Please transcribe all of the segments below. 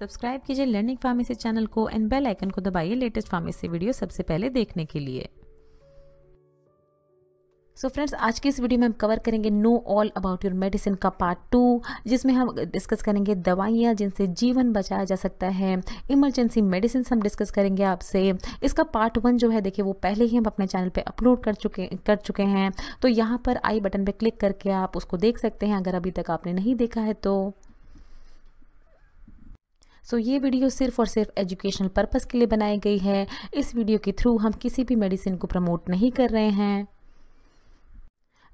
subscribe कीजिए learning pharmacy channel को and bell icon को दबाइए लेटेस्ट फार्मेसी वीडियो सबसे पहले देखने के लिए सो so फ्रेंड्स आज की इस वीडियो में हम कवर करेंगे know all about your medicine का पार्ट टू जिसमें हम डिस्कस करेंगे दवाइयाँ जिनसे जीवन बचाया जा सकता है इमरजेंसी मेडिसिन हम डिस्कस करेंगे आपसे इसका पार्ट वन जो है देखिए वो पहले ही हम अपने चैनल पे अपलोड कर चुके कर चुके हैं तो यहाँ पर आई बटन पर क्लिक करके आप उसको देख सकते हैं अगर अभी तक आपने नहीं देखा है तो सो ये वीडियो सिर्फ और सिर्फ एजुकेशनल पर्पज़ के लिए बनाई गई है इस वीडियो के थ्रू हम किसी भी मेडिसिन को प्रमोट नहीं कर रहे हैं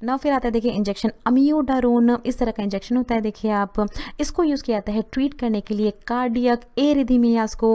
ना फिर आता है देखिए इंजेक्शन अमियोडारोन इस तरह का इंजेक्शन होता है देखिए आप इसको यूज़ किया जाता है ट्रीट करने के लिए कार्डियक एरिदिमियास को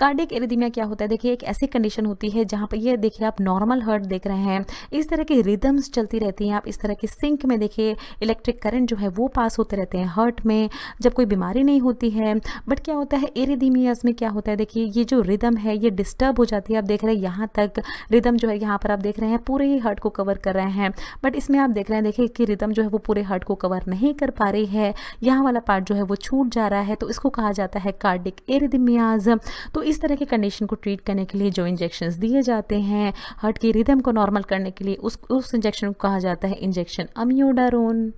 कार्डियक एरिदिमिया क्या होता है देखिए एक ऐसी कंडीशन होती है जहाँ पर ये देखिए आप नॉर्मल हर्ट देख रहे हैं इस तरह की रिदम्स चलती रहती हैं आप इस तरह की सिंक में देखिए इलेक्ट्रिक करंट जो है वो पास होते रहते हैं हर्ट में जब कोई बीमारी नहीं होती है बट क्या होता है एरिदिमियास में क्या होता है देखिए ये जो रिदम है ये डिस्टर्ब हो जाती है आप देख रहे हैं यहाँ तक रिदम जो है यहाँ पर आप देख रहे हैं पूरे ही हर्ट को कवर कर रहे हैं बट इसमें आप हम देख रहे हैं देखिए कि रिदम जो है वो पूरे हार्ट को कवर नहीं कर पा रही है यहाँ वाला पार्ट जो है वो छूट जा रहा है तो इसको कहा जाता है कार्डिक एरिदमियाज तो इस तरह के कंडीशन को ट्रीट करने के लिए जो इंजेक्शन दिए जाते हैं हार्ट की रिदम को नॉर्मल करने के लिए उस उस इंजेक्शन को कहा जाता है इंजेक्शन अम्योडारोन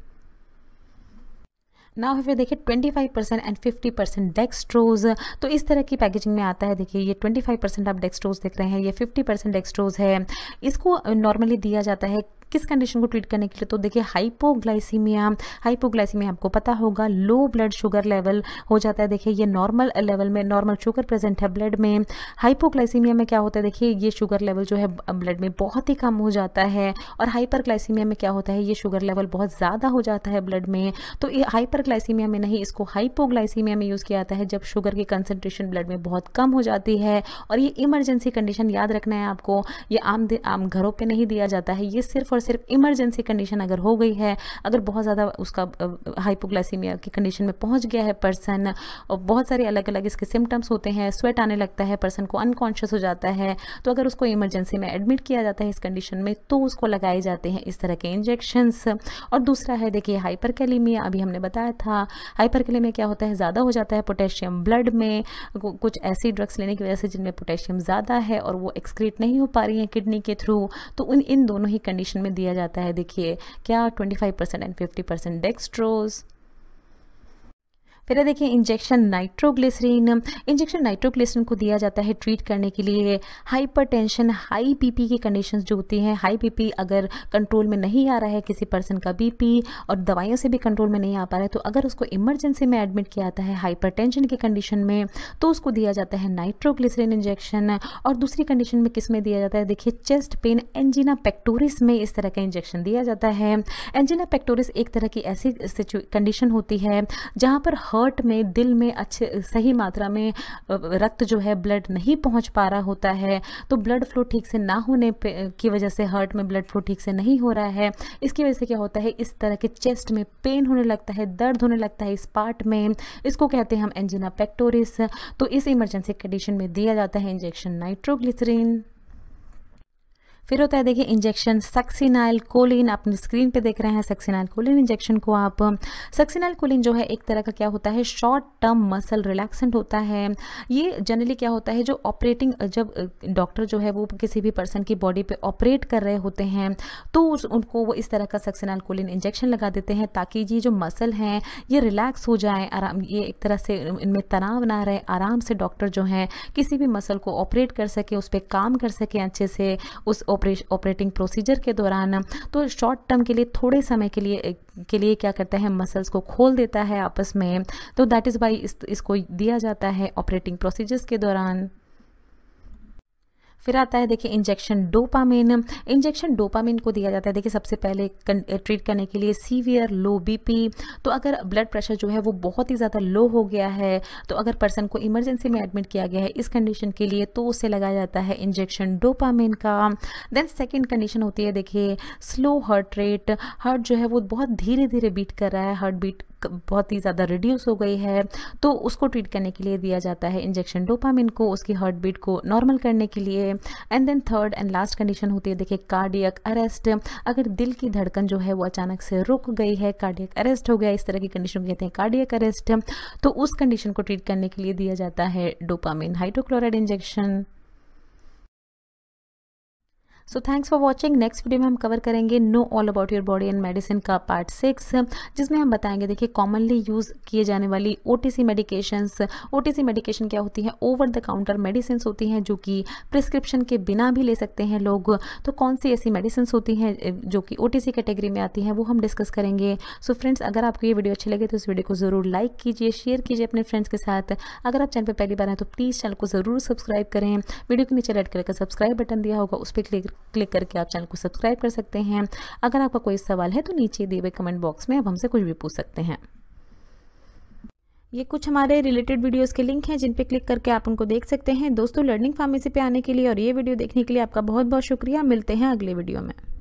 ना फिर देखिए 25 परसेंट एंड 50 परसेंट डेक्सट्रोज तो इस तरह की पैकेजिंग में आता है देखिए ये 25 परसेंट आप डेक्सट्रोज देख रहे हैं ये 50 परसेंट डेक्सट्रोज है इसको नॉर्मली दिया जाता है किस कंडीशन को ट्रीट करने के लिए तो देखिए हाइपोग्लाइसीमिया हाइपोग्लाइसीमिया आपको पता होगा लो ब्लड शुगर लेवल हो जाता है देखिए ये नॉर्मल लेवल में नॉर्मल शुगर प्रेजेंट है ब्लड में हाइपोग्लाइसीमिया में क्या होता है देखिए ये शुगर लेवल जो है ब्लड में बहुत ही कम हो जाता है और हाइपरग्लाइसीमिया में क्या होता है ये शुगर लेवल बहुत ज़्यादा हो जाता है ब्लड में तो ये हाइपरग्लाइसीमिया में नहीं इसको हाइपोग्लाइसीमिया में यूज़ किया जाता है जब शुगर की कंसनट्रेशन ब्लड में बहुत कम हो जाती है और ये इमरजेंसी कंडीशन याद रखना है आपको ये आम आम घरों पर नहीं दिया जाता है ये सिर्फ और सिर्फ इमरजेंसी कंडीशन अगर हो गई है अगर बहुत ज़्यादा उसका हाइपोग्लाइसीमिया की कंडीशन में पहुंच गया है पर्सन और बहुत सारे अलग अलग इसके सिम्टम्स होते हैं स्वेट आने लगता है पर्सन को अनकॉन्शियस हो जाता है तो अगर उसको इमरजेंसी में एडमिट किया जाता है इस कंडीशन में तो उसको लगाए जाते हैं इस तरह के इंजेक्शंस और दूसरा है देखिए हाइपर अभी हमने बताया था हाइपर क्या होता है ज़्यादा हो जाता है पोटेशियम ब्लड में कुछ ऐसी ड्रग्स लेने की वजह से जिनमें पोटेशियम ज़्यादा है और वो एक्सक्रीट नहीं हो पा रही है किडनी के थ्रू तो उन इन दोनों ही कंडीशन में दिया जाता है देखिए क्या 25 percent and fifty percent dextrose फिर देखिए इंजेक्शन नाइट्रोग्लिसरीन इंजेक्शन नाइट्रोग्लिसरीन को दिया जाता है ट्रीट करने के लिए हाइपरटेंशन हाई बीपी की कंडीशन जो होती हैं हाई बीपी अगर कंट्रोल में नहीं आ रहा है किसी पर्सन का बीपी और दवाइयों से भी कंट्रोल में नहीं आ पा रहा है तो अगर उसको इमरजेंसी में एडमिट किया जाता है हाइपर की कंडीशन में तो उसको दिया जाता है नाइट्रोग्लिसरीन इंजेक्शन और दूसरी कंडीशन में किस में दिया जाता है देखिए चेस्ट पेन एंजिना पेक्टोरिस में इस तरह का इंजेक्शन दिया जाता है एंजिना पैक्टोरिस एक तरह की ऐसी कंडीशन होती है जहाँ पर हर्ट में दिल में अच्छे सही मात्रा में रक्त जो है ब्लड नहीं पहुंच पा रहा होता है तो ब्लड फ्लो ठीक से ना होने की वजह से हर्ट में ब्लड फ्लो ठीक से नहीं हो रहा है इसकी वजह से क्या होता है इस तरह के चेस्ट में पेन होने लगता है दर्द होने लगता है इस पार्ट में इसको कहते हैं हम एंजिना पैक्टोरिस तो इस इमरजेंसी कंडीशन में दिया जाता है इंजेक्शन नाइट्रोग्लिसरीन फिर होता है देखिए इंजेक्शन सक्सिनाइल कोलिन अपनी स्क्रीन पे देख रहे हैं सक्सिनाइल कोलिन इंजेक्शन को आप सक्सिनाइल कोलिन जो है एक तरह का क्या होता है शॉर्ट टर्म मसल रिलैक्सेंट होता है ये जनरली क्या होता है जो ऑपरेटिंग जब डॉक्टर जो है वो किसी भी पर्सन की बॉडी पे ऑपरेट कर रहे होते हैं तो उस उनको वो इस तरह का सक्सिनाइल कोलिन इंजेक्शन लगा देते हैं ताकि ये जो मसल हैं ये रिलैक्स हो जाए आराम ये एक तरह से इनमें तनाव ना रहे आराम से डॉक्टर जो हैं किसी भी मसल को ऑपरेट कर सके उस पर काम कर सकें अच्छे से उस ऑपरेटिंग प्रोसीजर के दौरान तो शॉर्ट टर्म के लिए थोड़े समय के लिए के लिए क्या करता है मसल्स को खोल देता है आपस में तो दैट इज़ बाई इसको दिया जाता है ऑपरेटिंग प्रोसीजर्स के दौरान फिर आता है देखिए इंजेक्शन डोपामिन इंजेक्शन डोपामिन को दिया जाता है देखिए सबसे पहले ट्रीट करने के लिए सीवियर लो बीपी तो अगर ब्लड प्रेशर जो है वो बहुत ही ज़्यादा लो हो गया है तो अगर पर्सन को इमरजेंसी में एडमिट किया गया है इस कंडीशन के लिए तो उसे लगाया जाता है इंजेक्शन डोपामिन का देन सेकेंड कंडीशन होती है देखिए स्लो हार्ट रेट हार्ट जो है वो बहुत धीरे धीरे बीट कर रहा है हार्ट बीट बहुत ही ज़्यादा रिड्यूस हो गई है तो उसको ट्रीट करने के लिए दिया जाता है इंजेक्शन डोपामिन को उसकी हार्ट बीट को नॉर्मल करने के लिए and then third and last condition होती है देखिए कार्डियक अरेस्ट अगर दिल की धड़कन जो है वो अचानक से रुक गई है कार्डियक अरेस्ट हो गया इस तरह की कंडीशन कहते हैं कार्डियक अरेस्ट तो उस कंडीशन को ट्रीट करने के लिए दिया जाता है dopamine hydrochloride injection so thanks for watching next video में हम कवर करेंगे know all about your body and medicine का पार्ट सिक्स जिसमें हम बताएंगे देखिए कॉमनली यूज़ किए जाने वाली O T C medications O T C medication क्या होती है ओवर द काउंटर मेडिसिन होती हैं जो कि प्रिस्क्रिप्शन के बिना भी ले सकते हैं लोग तो कौन सी ऐसी मेडिसिन होती हैं जो कि ओ टी सी कैटेगरी में आती हैं वो हम डिस्कस करेंगे सो so फ्रेंड्स अगर आपको ये वीडियो अच्छी लगे तो इस वीडियो को ज़रूर लाइक कीजिए शेयर कीजिए अपने फ्रेंड्स के साथ अगर आप चैनल पर पहली बार हैं तो प्लीज़ चैनल को ज़रूर सब्सक्राइब करें वीडियो के नीचे रेड कलर का सब्सक्राइब बटन दिया होगा उस पर क्लिक क्लिक करके आप चैनल को सब्सक्राइब कर सकते हैं अगर आपका कोई सवाल है तो नीचे दिए हुए कमेंट बॉक्स में आप हमसे कुछ भी पूछ सकते हैं ये कुछ हमारे रिलेटेड वीडियोस के लिंक हैं जिन पे क्लिक करके आप उनको देख सकते हैं दोस्तों लर्निंग फार्मेसी पे आने के लिए और ये वीडियो देखने के लिए आपका बहुत बहुत शुक्रिया मिलते हैं अगले वीडियो में